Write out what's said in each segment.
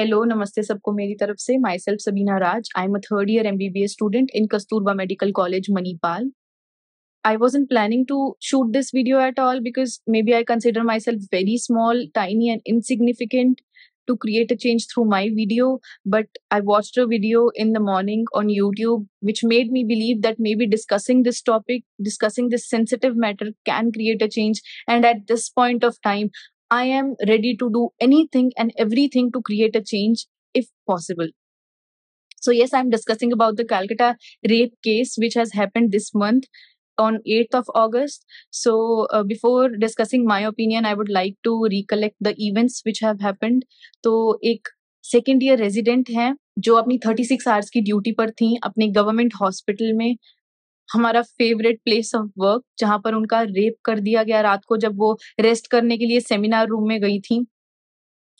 Hello नमस्ते सबको मेरी तरफ से myself Sabina Raj I am a third year M B B S student in Kasturba Medical College Manipal I wasn't planning to shoot this video at all because maybe I consider myself very small, tiny, and insignificant to create a change through my video. But I watched a video in the morning on YouTube, which made me believe that maybe discussing this topic, discussing this sensitive matter, can create a change. And at this point of time, I am ready to do anything and everything to create a change if possible. So, yes, I'm discussing about the Calcutta rape case, which has happened this month on 8th of August. So, uh, before discussing my opinion, I would like to recollect the events which have happened. तो एक second year resident हैं जो अपनी 36 hours की duty पर थी अपने government hospital में हमारा फेवरेट प्लेस ऑफ वर्क जहां पर उनका रेप कर दिया गया रात को जब वो रेस्ट करने के लिए सेमिनार रूम में गई थी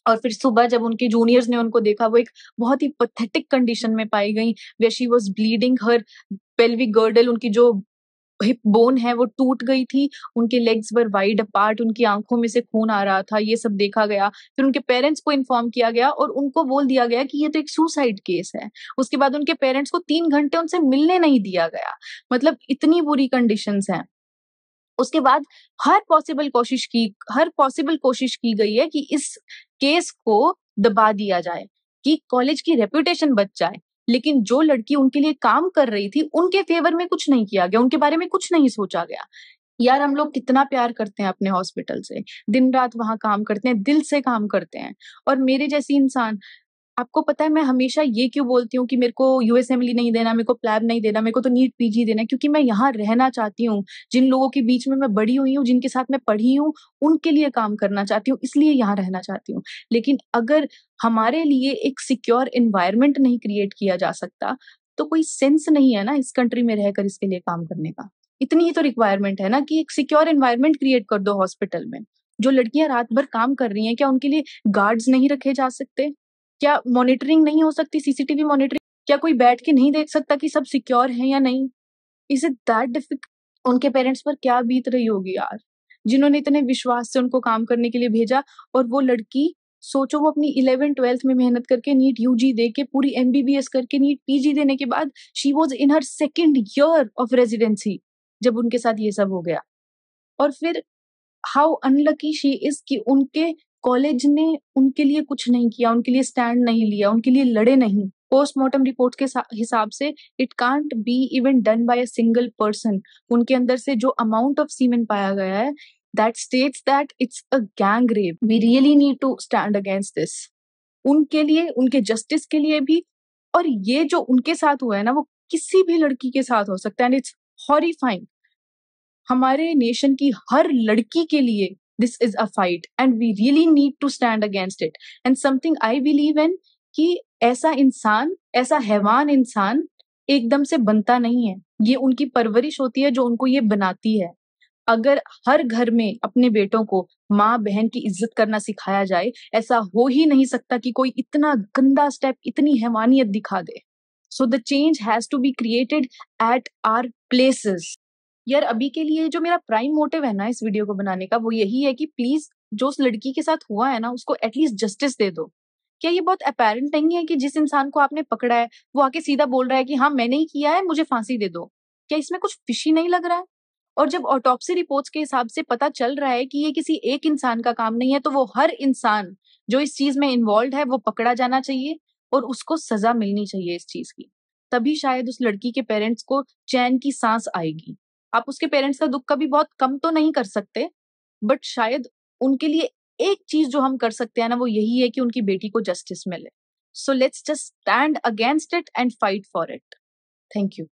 और फिर सुबह जब उनके जूनियर्स ने उनको देखा वो एक बहुत ही पथेटिक कंडीशन में पाई गई way she was bleeding her pelvic girdle उनकी जो हिप बोन है वो टूट गई थी उनके लेग्स वर वाइड अपार्ट उनकी आंखों में से खून आ रहा था ये सब देखा गया फिर उनके पेरेंट्स को इन्फॉर्म किया गया और उनको बोल दिया गया कि ये तो एक सुसाइड केस है उसके बाद उनके पेरेंट्स को तीन घंटे उनसे मिलने नहीं दिया गया मतलब इतनी बुरी कंडीशन है उसके बाद हर पॉसिबल कोशिश की हर पॉसिबल कोशिश की गई है कि इस केस को दबा दिया जाए कि कॉलेज की रेपुटेशन बच जाए लेकिन जो लड़की उनके लिए काम कर रही थी उनके फेवर में कुछ नहीं किया गया उनके बारे में कुछ नहीं सोचा गया यार हम लोग कितना प्यार करते हैं अपने हॉस्पिटल से दिन रात वहां काम करते हैं दिल से काम करते हैं और मेरे जैसी इंसान आपको पता है मैं हमेशा ये क्यों बोलती हूँ कि मेरे को यूएसएमली e नहीं देना मेरे को प्लैब नहीं देना मेरे को तो नीट पीजी देना क्योंकि मैं यहाँ रहना चाहती हूँ जिन लोगों के बीच में मैं बड़ी हुई हूँ जिनके साथ मैं पढ़ी हूँ उनके लिए काम करना चाहती हूँ इसलिए यहाँ रहना चाहती हूँ लेकिन अगर हमारे लिए एक सिक्योर इन्वायरमेंट नहीं क्रिएट किया जा सकता तो कोई सेंस नहीं है ना इस कंट्री में रहकर इसके लिए काम करने का इतनी ही तो रिक्वायरमेंट है ना कि एक सिक्योर इन्वायरमेंट क्रिएट कर दो हॉस्पिटल में जो लड़कियां रात भर काम कर रही हैं क्या उनके लिए गार्ड्स नहीं रखे जा सकते क्या मॉनिटरिंग नहीं हो सकती सीसीटीवी मॉनिटरिंग क्या कोई बैठ के नहीं देख सकता कि सब सिक्योर है या नहीं इज इट दैट डिफिकल्ट उनके पेरेंट्स पर क्या बीत रही होगी यार जिन्होंने इतने विश्वास से उनको काम करने के लिए भेजा और वो लड़की सोचो वो अपनी इलेवन ट्वेल्थ में मेहनत करके नीट यू जी दे के पूरी एम बी बी एस करके नीट पी जी देने के बाद she was in her second year of residency जब उनके साथ ये सब हो गया और फिर हाउ अनलकी शी इज कि उनके कॉलेज ने उनके लिए कुछ नहीं किया उनके लिए स्टैंड नहीं लिया उनके लिए लड़े नहीं पोस्टमार्टम रिपोर्ट के हिसाब से it can't be even done by a single person उनके अंदर से जो अमाउंट ऑफ सीमेंट पाया गया है that states that it's a gang rape we really need to stand against this उनके लिए उनके जस्टिस के लिए भी और ये जो उनके साथ हुआ है ना वो किसी भी लड़की के साथ हो सकता है एंड इट्स हॉरीफाइंग हमारे नेशन की हर लड़की के लिए this is a fight and we really need to stand against it and something I believe in कि ऐसा इंसान ऐसा हैवान इंसान एकदम से बनता नहीं है ये उनकी परवरिश होती है जो उनको ये बनाती है अगर हर घर में अपने बेटों को माँ बहन की इज्जत करना सिखाया जाए ऐसा हो ही नहीं सकता कि कोई इतना गंदा स्टेप इतनी हैवानियत दिखा दे so the change has to be created at our places यार अभी के लिए जो मेरा प्राइम मोटिव है ना इस वीडियो को बनाने का वो यही है कि प्लीज जो उस लड़की के साथ हुआ है ना उसको एटलीस्ट जस्टिस दे दो क्या ये बहुत अपेरेंट नहीं है कि जिस इंसान को आपने पकड़ा है वो आके सीधा बोल रहा है कि हाँ मैंने ही किया है मुझे फांसी दे दो क्या इसमें कुछ फिशी नहीं लग रहा है और जब ऑटोप्सी रिपोर्ट्स के हिसाब से पता चल रहा है कि ये किसी एक इंसान का काम नहीं है तो वो हर इंसान जो इस चीज में इन्वॉल्व है वो पकड़ा जाना चाहिए और उसको सजा मिलनी चाहिए इस चीज की तभी शायद उस लड़की के पेरेंट्स को चैन की सांस आएगी आप उसके पेरेंट्स का दुख कभी बहुत कम तो नहीं कर सकते बट शायद उनके लिए एक चीज जो हम कर सकते हैं ना वो यही है कि उनकी बेटी को जस्टिस मिले so let's just stand against it and fight for it thank you